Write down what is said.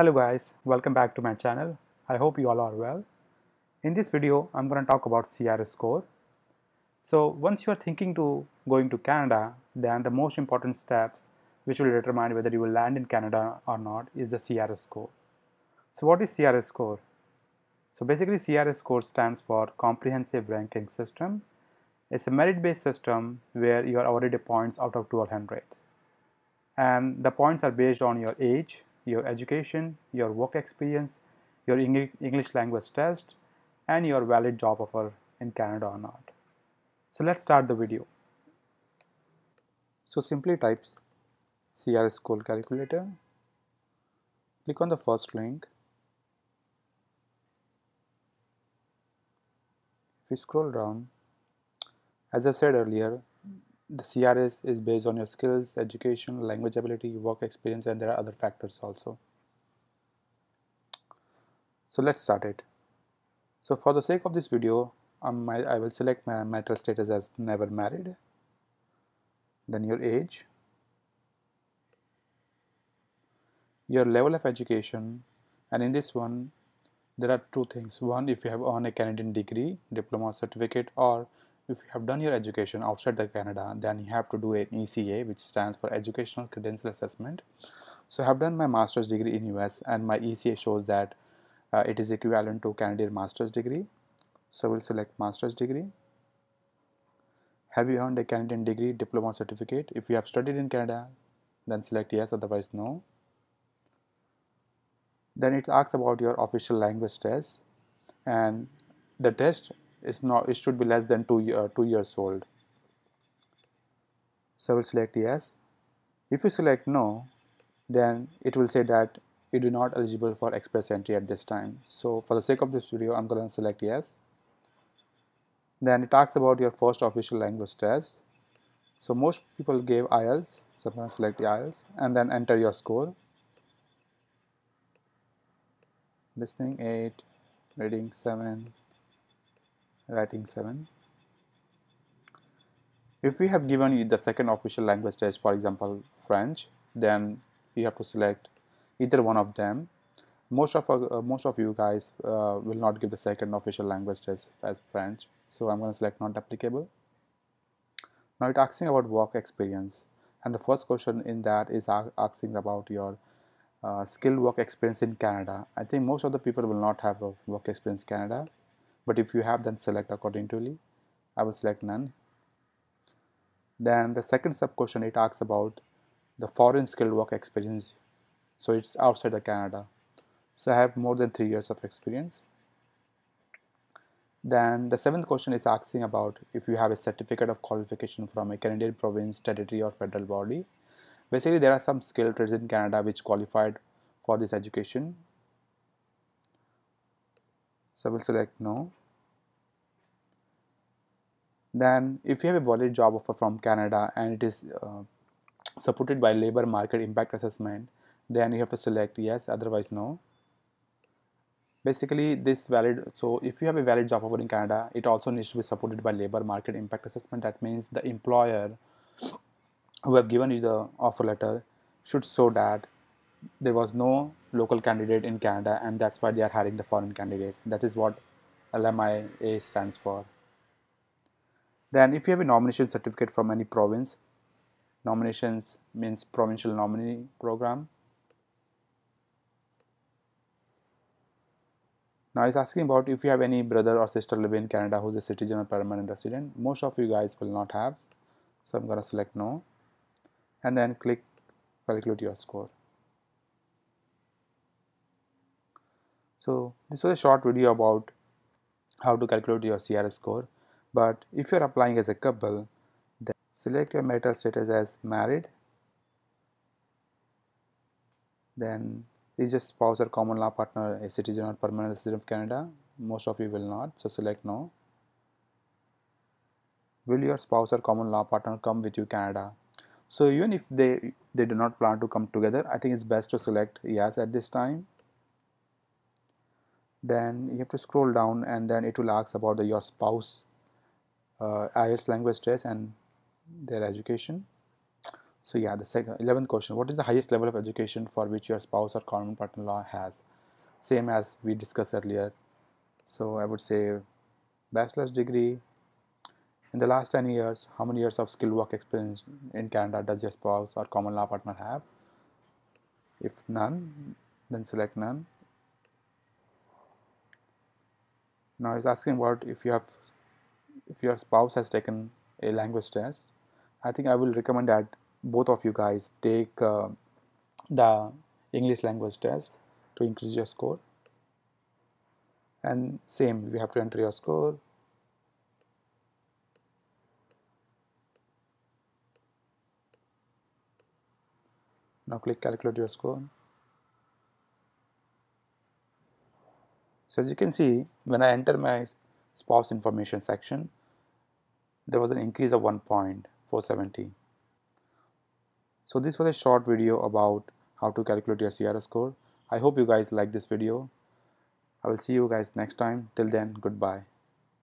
Hello guys, welcome back to my channel. I hope you all are well. In this video, I'm going to talk about CRS score. So once you are thinking to going to Canada, then the most important steps which will determine whether you will land in Canada or not is the CRS score. So what is CRS score? So basically CRS score stands for Comprehensive Ranking System. It's a merit-based system where you are awarded points out of 1200. And the points are based on your age, your education, your work experience, your English language test, and your valid job offer in Canada or not. So let's start the video. So simply type CR School Calculator, click on the first link. If you scroll down, as I said earlier, the CRS is based on your skills, education, language ability, work experience, and there are other factors also. So let's start it. So for the sake of this video, um, my I will select my marital status as never married, then your age, your level of education, and in this one, there are two things. One, if you have earned a Canadian degree, diploma certificate, or if you have done your education outside the Canada, then you have to do an ECA, which stands for Educational Credential Assessment. So I have done my master's degree in US and my ECA shows that uh, it is equivalent to Canadian master's degree. So we'll select master's degree. Have you earned a Canadian degree, diploma certificate? If you have studied in Canada, then select yes, otherwise no. Then it asks about your official language test and the test is not it should be less than two year, uh, two years old. So I will select yes. If you select no, then it will say that you do not eligible for express entry at this time. So for the sake of this video, I'm going to select yes. Then it talks about your first official language test. So most people gave IELTS, so I'm going to select IELTS and then enter your score. Listening 8, reading 7, writing 7 if we have given you the second official language test for example French then you have to select either one of them most of uh, most of you guys uh, will not give the second official language test as French so I'm going to select not applicable now it asking about work experience and the first question in that is asking about your uh, work experience in Canada I think most of the people will not have a work experience Canada but if you have then select accordingly I will select none then the second sub question it asks about the foreign skilled work experience so it's outside of Canada so I have more than three years of experience then the seventh question is asking about if you have a certificate of qualification from a Canadian province, territory or federal body. Basically there are some skilled trades in Canada which qualified for this education so I will select no. Then if you have a valid job offer from Canada and it is uh, supported by labor market impact assessment, then you have to select yes, otherwise no. Basically this valid, so if you have a valid job offer in Canada, it also needs to be supported by labor market impact assessment. That means the employer who have given you the offer letter should show that there was no local candidate in Canada, and that's why they are hiring the foreign candidates. That is what LMIA stands for. Then, if you have a nomination certificate from any province, nominations means provincial nominee program. Now, it's asking about if you have any brother or sister living in Canada who is a citizen or permanent resident. Most of you guys will not have, so I'm gonna select no, and then click calculate your score. So this was a short video about how to calculate your CRS score. But if you're applying as a couple, then select your marital status as married. Then is your spouse or common law partner a citizen or permanent resident of Canada? Most of you will not, so select no. Will your spouse or common law partner come with you Canada? So even if they they do not plan to come together, I think it's best to select yes at this time then you have to scroll down and then it will ask about the, your spouse uh, IELTS language test and their education so yeah the second 11th question what is the highest level of education for which your spouse or common partner-in-law has same as we discussed earlier so I would say bachelor's degree in the last 10 years how many years of skilled work experience in Canada does your spouse or common law partner have if none then select none now he's asking about if you have if your spouse has taken a language test i think i will recommend that both of you guys take uh, the english language test to increase your score and same you have to enter your score now click calculate your score So as you can see, when I enter my spouse information section, there was an increase of 1.470. So this was a short video about how to calculate your CRS score. I hope you guys like this video. I will see you guys next time. Till then, goodbye.